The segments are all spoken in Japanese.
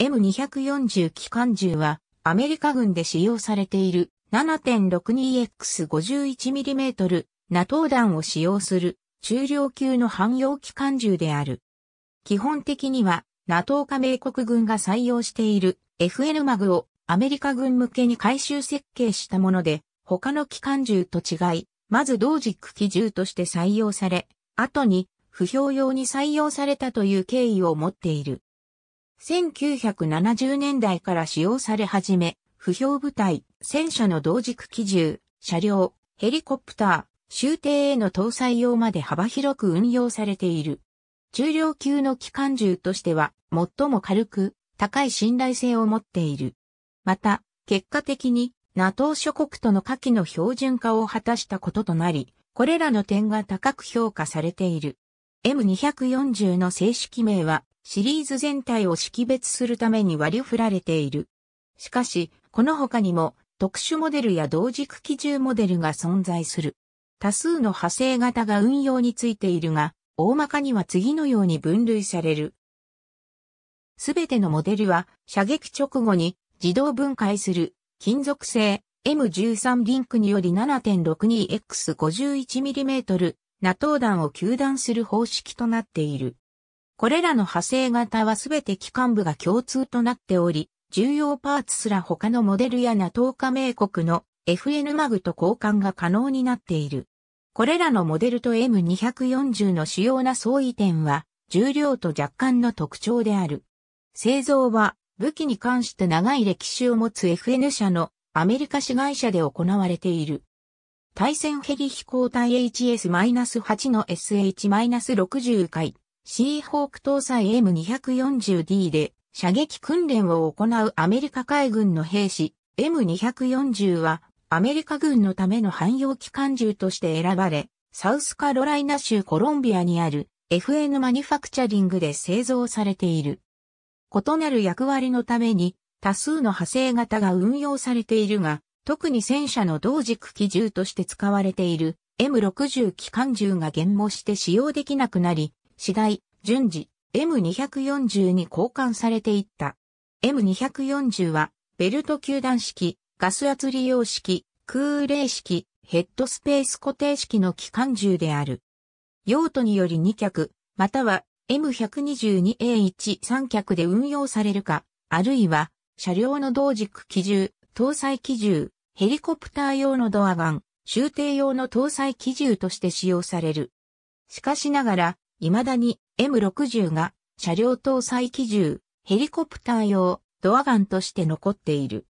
M240 機関銃はアメリカ軍で使用されている 7.62X51mm ナトー弾を使用する中量級の汎用機関銃である。基本的には NATO 加盟国軍が採用している FN マグをアメリカ軍向けに回収設計したもので他の機関銃と違い、まず同軸機銃として採用され、後に不評用に採用されたという経緯を持っている。1970年代から使用され始め、不評部隊、戦車の同軸機銃、車両、ヘリコプター、終艇への搭載用まで幅広く運用されている。重量級の機関銃としては最も軽く高い信頼性を持っている。また、結果的に NATO 諸国との下記の標準化を果たしたこととなり、これらの点が高く評価されている。M240 の正式名はシリーズ全体を識別するために割り振られている。しかし、この他にも特殊モデルや同軸基銃モデルが存在する。多数の派生型が運用についているが、大まかには次のように分類される。すべてのモデルは射撃直後に自動分解する金属製 M13 リンクにより 7.62X51mm ナトウ弾を球弾する方式となっている。これらの派生型はすべて機関部が共通となっており、重要パーツすら他のモデルや NATO 加盟国の FN マグと交換が可能になっている。これらのモデルと M240 の主要な相違点は、重量と若干の特徴である。製造は、武器に関して長い歴史を持つ FN 社のアメリカ市会社で行われている。対戦ヘリ飛行隊 HS-8 の SH-60 回。シーホーク搭載 M240D で射撃訓練を行うアメリカ海軍の兵士 M240 はアメリカ軍のための汎用機関銃として選ばれ、サウスカロライナ州コロンビアにある FN マニファクチャリングで製造されている。異なる役割のために多数の派生型が運用されているが、特に戦車の同軸機銃として使われている M60 機関銃が減毛して使用できなくなり、次第、順次、M240 に交換されていった。M240 は、ベルト球団式、ガス圧利用式、空冷式、ヘッドスペース固定式の機関銃である。用途により2脚、または M122A1 3脚で運用されるか、あるいは、車両の同軸機銃、搭載機銃、ヘリコプター用のドアガン、終定用の搭載機銃として使用される。しかしながら、未だに M60 が車両搭載機銃、ヘリコプター用ドアガンとして残っている。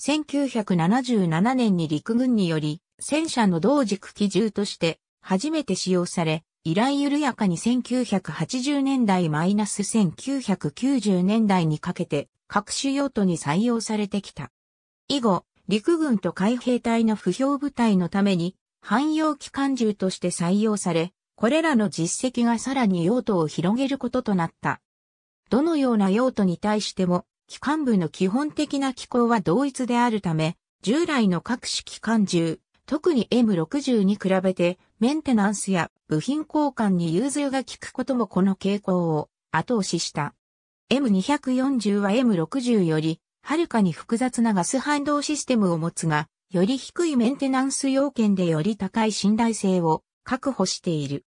1977年に陸軍により戦車の同軸機銃として初めて使用され、以来緩やかに1980年代マイナス1990年代にかけて各種用途に採用されてきた。以後、陸軍と海兵隊の不評部隊のために、汎用機関銃として採用され、これらの実績がさらに用途を広げることとなった。どのような用途に対しても、機関部の基本的な機構は同一であるため、従来の各種機関銃、特に M60 に比べて、メンテナンスや部品交換に融通が効くこともこの傾向を後押しした。M240 は M60 より、はるかに複雑なガス反動システムを持つが、より低いメンテナンス要件でより高い信頼性を確保している。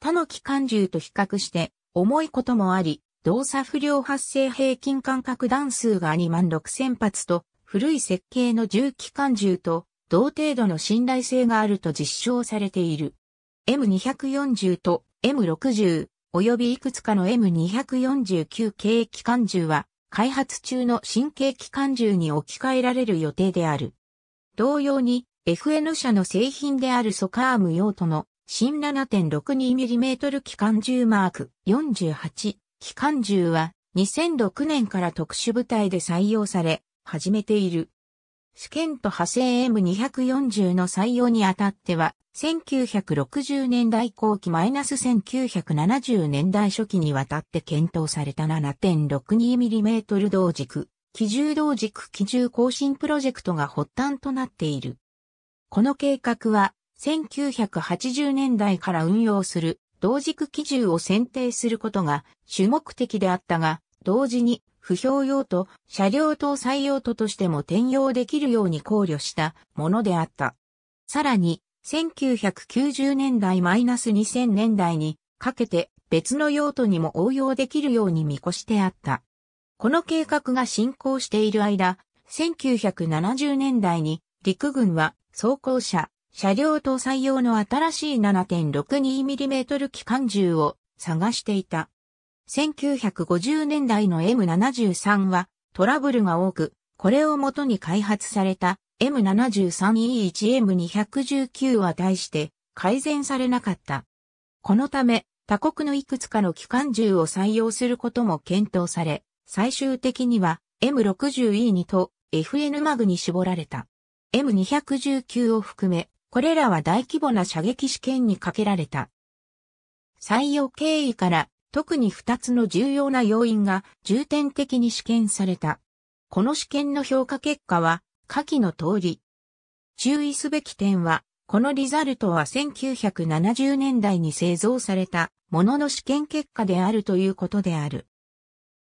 他の機関銃と比較して重いこともあり、動作不良発生平均間隔弾数が2万6000発と古い設計の重機関銃と同程度の信頼性があると実証されている。M240 と M60 及びいくつかの M249 系機関銃は開発中の新型機関銃に置き換えられる予定である。同様に FN 社の製品であるソカーム用途の新 7.62mm 機関銃マーク48機関銃は2006年から特殊部隊で採用され始めている。試験と派生 M240 の採用にあたっては1960年代後期 -1970 年代初期にわたって検討された 7.62mm 同軸、機銃同軸機銃更新プロジェクトが発端となっている。この計画は1980年代から運用する同軸基準を選定することが主目的であったが、同時に不評用途、車両搭載用途としても転用できるように考慮したものであった。さらに、1990年代マイナス2000年代にかけて別の用途にも応用できるように見越してあった。この計画が進行している間、1970年代に陸軍は装甲車、車両搭載用の新しい 7.62mm 機関銃を探していた。1950年代の M73 はトラブルが多く、これをもとに開発された M73E1M219 は対して改善されなかった。このため他国のいくつかの機関銃を採用することも検討され、最終的には M60E2 と FN マグに絞られた。M219 を含めこれらは大規模な射撃試験にかけられた。採用経緯から特に2つの重要な要因が重点的に試験された。この試験の評価結果は下記の通り。注意すべき点は、このリザルトは1970年代に製造されたものの試験結果であるということである。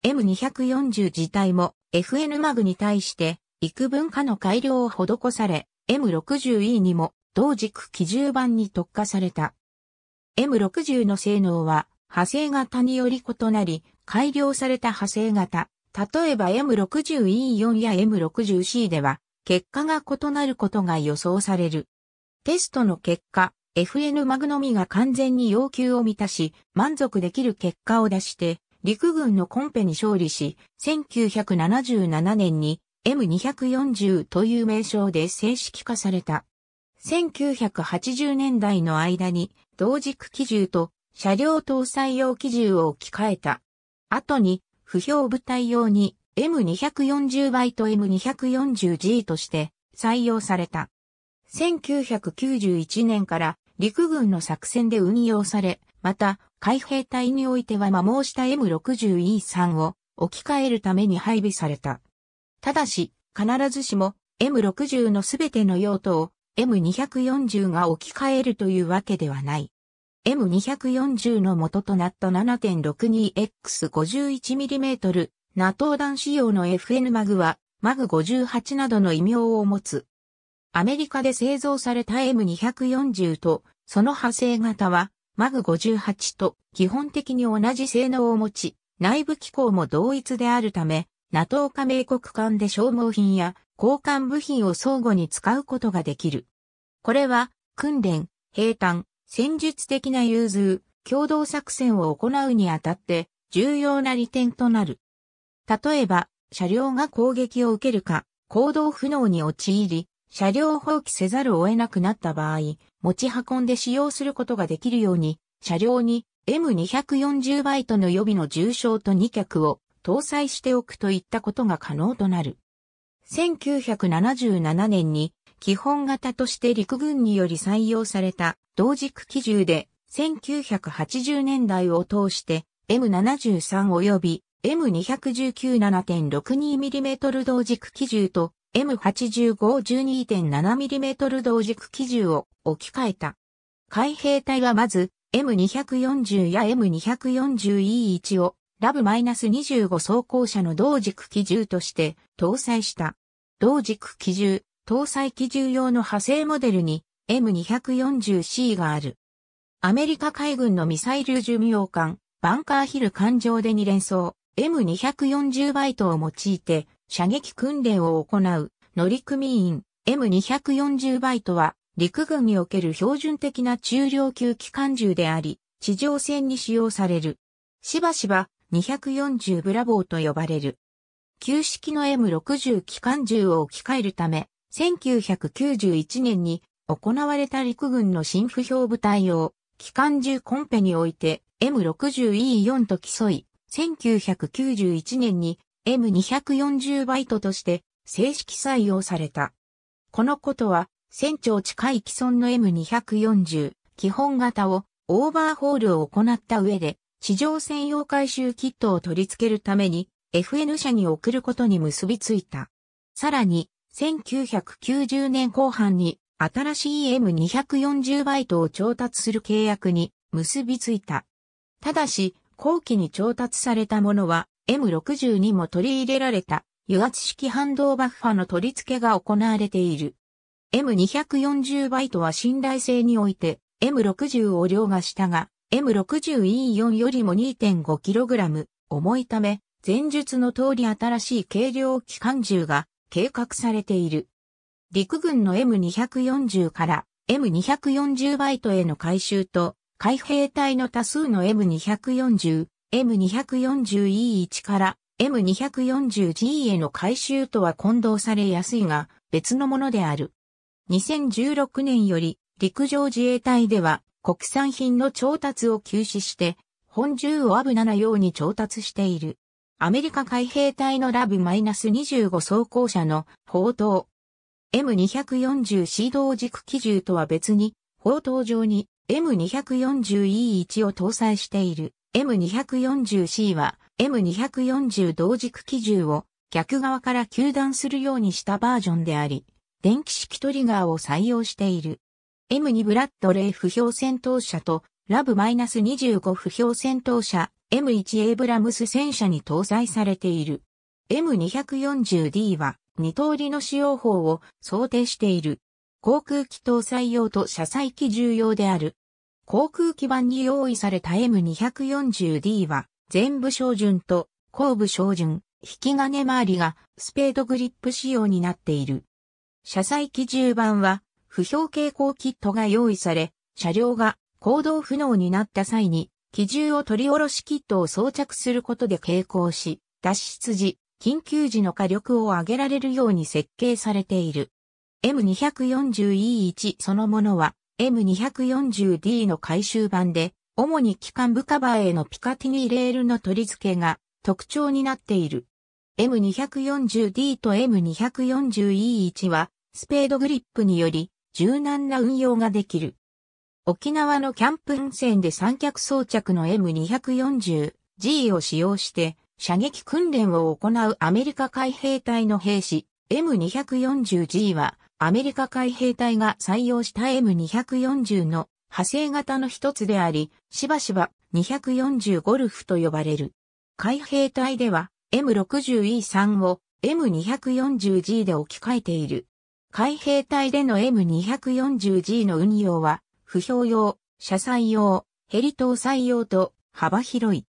M240 自体も FN マグに対して幾分かの改良を施され、M60E にも同軸基準版に特化された。M60 の性能は派生型により異なり、改良された派生型、例えば M60E4 や M60C では、結果が異なることが予想される。テストの結果、FN マグノミが完全に要求を満たし、満足できる結果を出して、陸軍のコンペに勝利し、1977年に M240 という名称で正式化された。1980年代の間に同軸機銃と車両搭載用機銃を置き換えた。後に不評部隊用に M240 倍と M240G として採用された。1991年から陸軍の作戦で運用され、また海兵隊においては摩耗した M60E3 を置き換えるために配備された。ただし、必ずしも M60 のすべての用途を M240 が置き換えるというわけではない。M240 の元となった 7.62X51mm ナトー弾仕様の FN マグは、マグ58などの異名を持つ。アメリカで製造された M240 と、その派生型は、マグ58と基本的に同じ性能を持ち、内部機構も同一であるため、NATO 加盟国間で消耗品や交換部品を相互に使うことができる。これは、訓練、兵坦、戦術的な融通、共同作戦を行うにあたって重要な利点となる。例えば、車両が攻撃を受けるか、行動不能に陥り、車両を放棄せざるを得なくなった場合、持ち運んで使用することができるように、車両に M240 バイトの予備の重傷と2脚を搭載しておくといったことが可能となる。1977年に基本型として陸軍により採用された同軸機銃で1980年代を通して M73 及び M219.7.62mm 同軸機銃と M8512.7mm 同軸機銃を置き換えた。海兵隊はまず M240 や M240E1 をラブ -25 走行車の同軸機銃として搭載した。同軸機銃、搭載機銃用の派生モデルに M240C がある。アメリカ海軍のミサイル巡洋艦、バンカーヒル艦上で2連装、M240 バイトを用いて射撃訓練を行う乗組員 M240 バイトは陸軍における標準的な中量級機関銃であり、地上戦に使用される。しばしば240ブラボーと呼ばれる。旧式の M60 機関銃を置き換えるため、1991年に行われた陸軍の新不評部隊を機関銃コンペにおいて M60E4 と競い、1991年に M240 バイトとして正式採用された。このことは、船長近い既存の M240 基本型をオーバーホールを行った上で市場専用回収キットを取り付けるために FN 社に送ることに結びついた。さらに、1990年後半に新しい M240 バイトを調達する契約に結びついた。ただし、後期に調達されたものは M60 にも取り入れられた油圧式反動バッファの取り付けが行われている。M240 バイトは信頼性において M60 を凌駕したが、M60E4 よりも 2.5kg 重いため、前述の通り新しい軽量機関銃が計画されている。陸軍の M240 から M240 バイトへの改修と、海兵隊の多数の M240、M240E1 から M240G への改修とは混同されやすいが、別のものである。2016年より陸上自衛隊では国産品の調達を休止して、本銃をアブ7用に調達している。アメリカ海兵隊のラブ -25 装甲車の砲塔。M240C 同軸機銃とは別に、砲塔上に M240E1 を搭載している。M240C は M240 同軸機銃を逆側から球弾するようにしたバージョンであり、電気式トリガーを採用している。M2 ブラッドレイ不評戦闘車と、ラブ -25 不評戦闘車、M1 エイブラムス戦車に搭載されている。M240D は、2通りの使用法を想定している。航空機搭載用と車載機重要である。航空機版に用意された M240D は、全部照準と後部照準、引き金回りがスペードグリップ仕様になっている。車載機重版番は不評傾向キットが用意され、車両が行動不能になった際に、機銃を取り下ろしキットを装着することで傾向し、脱出時、緊急時の火力を上げられるように設計されている。M240E1 そのものは M240D の回収版で、主に機関部カバーへのピカティニーレールの取り付けが特徴になっている。M240D と M240E1 はスペードグリップにより柔軟な運用ができる。沖縄のキャンプ運船で三脚装着の M240G を使用して、射撃訓練を行うアメリカ海兵隊の兵士 M240G はアメリカ海兵隊が採用した M240 の派生型の一つであり、しばしば240ゴルフと呼ばれる。海兵隊では M60E3 を M240G で置き換えている。海兵隊での M240G の運用は、不評用、車載用、ヘリ搭載用と幅広い。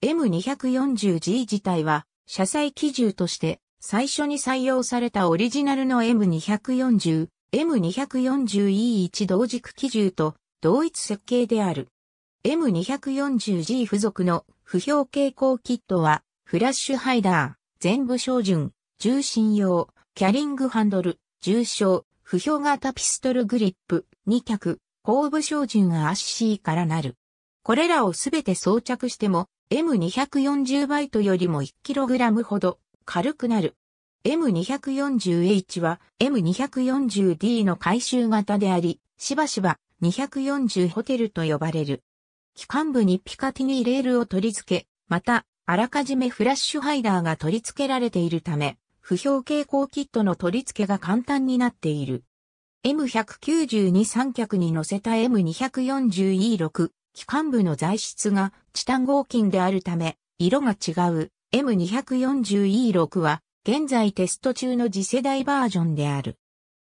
M240G 自体は、車載機銃として最初に採用されたオリジナルの M240、M240E1 同軸機銃と同一設計である。M240G 付属の不評傾向キットは、フラッシュハイダー、全部照準、重心用、キャリングハンドル、重傷、不評型ピストルグリップ、2脚、後部照準がシーからなる。これらをすべて装着しても M240 バイトよりも 1kg ほど軽くなる。M240H は M240D の回収型であり、しばしば240ホテルと呼ばれる。機関部にピカティニーレールを取り付け、また、あらかじめフラッシュハイダーが取り付けられているため、不評傾向キットの取り付けが簡単になっている。M192 三脚に乗せた M240E6 機関部の材質がチタン合金であるため、色が違う M240E6 は現在テスト中の次世代バージョンである。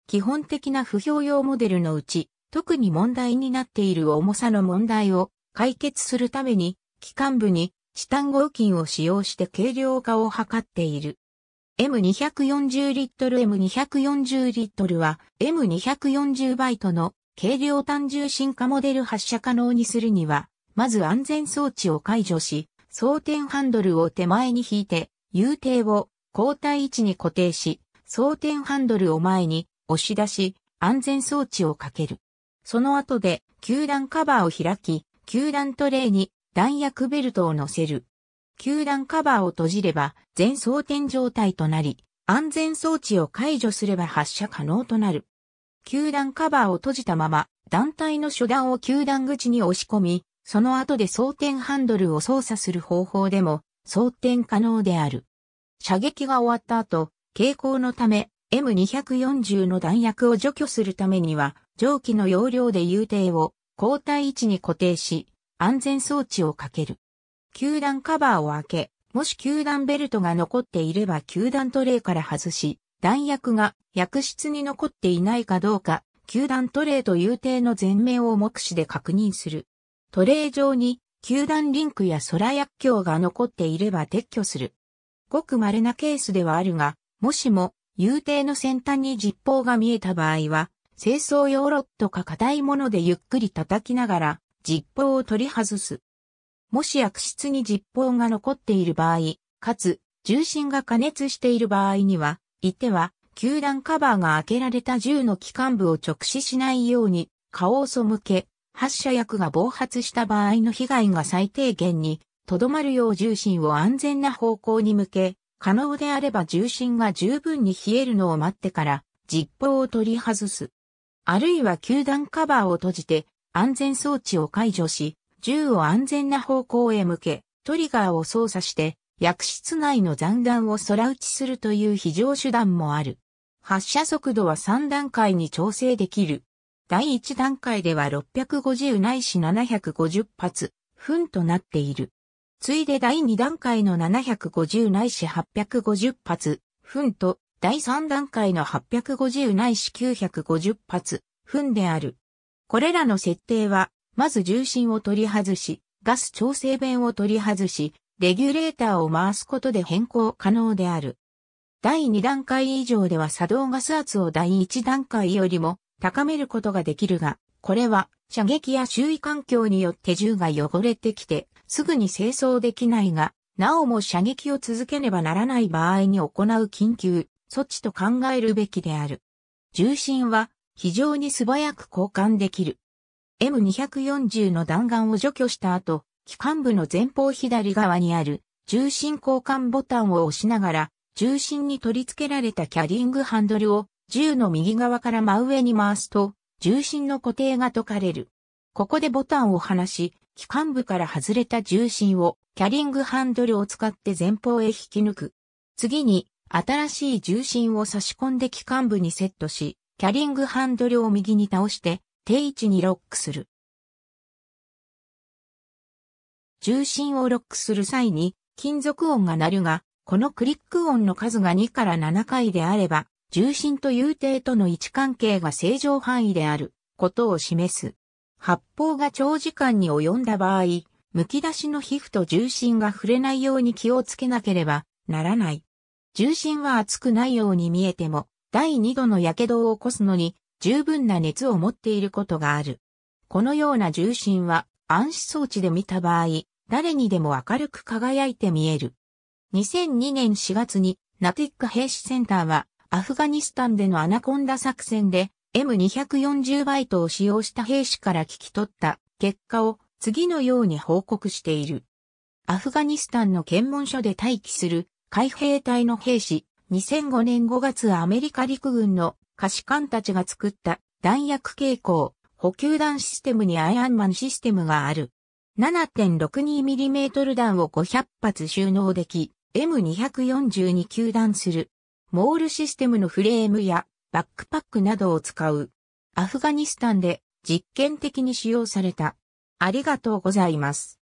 基本的な不評用モデルのうち、特に問題になっている重さの問題を解決するために、機関部にチタン合金を使用して軽量化を図っている。M240 リットル M240 リットルは M240 バイトの軽量単重進化モデル発射可能にするには、まず安全装置を解除し、装填ハンドルを手前に引いて、遊艇を交代位置に固定し、装填ハンドルを前に押し出し、安全装置をかける。その後で、球団カバーを開き、球団トレイに弾薬ベルトを乗せる。球団カバーを閉じれば全装填状態となり、安全装置を解除すれば発射可能となる。球団カバーを閉じたまま、団体の初段を球団口に押し込み、その後で装填ハンドルを操作する方法でも装填可能である。射撃が終わった後、傾向のため M240 の弾薬を除去するためには、蒸気の容量で遊定を交代位置に固定し、安全装置をかける。球団カバーを開け、もし球団ベルトが残っていれば球団トレイから外し、弾薬が薬室に残っていないかどうか、球団トレイというの全面を目視で確認する。トレイ上に球団リンクや空薬莢が残っていれば撤去する。ごく稀なケースではあるが、もしも、有定の先端に実砲が見えた場合は、清掃用ロットか硬いものでゆっくり叩きながら、実砲を取り外す。もし悪質に実包が残っている場合、かつ、重心が加熱している場合には、いては、球団カバーが開けられた銃の機関部を直視しないように、顔を背け、発射薬が暴発した場合の被害が最低限に、とどまるよう重心を安全な方向に向け、可能であれば重心が十分に冷えるのを待ってから、実包を取り外す。あるいは球団カバーを閉じて、安全装置を解除し、銃を安全な方向へ向け、トリガーを操作して、薬室内の残弾を空打ちするという非常手段もある。発射速度は3段階に調整できる。第1段階では650ないし750発、分となっている。ついで第2段階の750ないし850発、分と、第3段階の850ないし950発、分である。これらの設定はまず重心を取り外し、ガス調整弁を取り外し、レギュレーターを回すことで変更可能である。第2段階以上では作動ガス圧を第1段階よりも高めることができるが、これは射撃や周囲環境によって銃が汚れてきてすぐに清掃できないが、なおも射撃を続けねばならない場合に行う緊急措置と考えるべきである。重心は非常に素早く交換できる。M240 の弾丸を除去した後、機関部の前方左側にある重心交換ボタンを押しながら、重心に取り付けられたキャリングハンドルを銃の右側から真上に回すと、重心の固定が解かれる。ここでボタンを離し、機関部から外れた重心をキャリングハンドルを使って前方へ引き抜く。次に、新しい重心を差し込んで機関部にセットし、キャリングハンドルを右に倒して、定位置にロックする。重心をロックする際に金属音が鳴るが、このクリック音の数が2から7回であれば、重心と有定との位置関係が正常範囲であることを示す。発砲が長時間に及んだ場合、剥き出しの皮膚と重心が触れないように気をつけなければならない。重心は熱くないように見えても、第2度の火傷を起こすのに十分な熱を持っていることがある。このような重心は暗視装置で見た場合、誰にでも明るく輝いて見える。2002年4月にナティック兵士センターはアフガニスタンでのアナコンダ作戦で M240 バイトを使用した兵士から聞き取った結果を次のように報告している。アフガニスタンの検問所で待機する海兵隊の兵士2005年5月アメリカ陸軍の可視官たちが作った弾薬傾向、補給弾システムにアイアンマンシステムがある。7.62mm 弾を500発収納でき、M242 球弾する。モールシステムのフレームやバックパックなどを使う。アフガニスタンで実験的に使用された。ありがとうございます。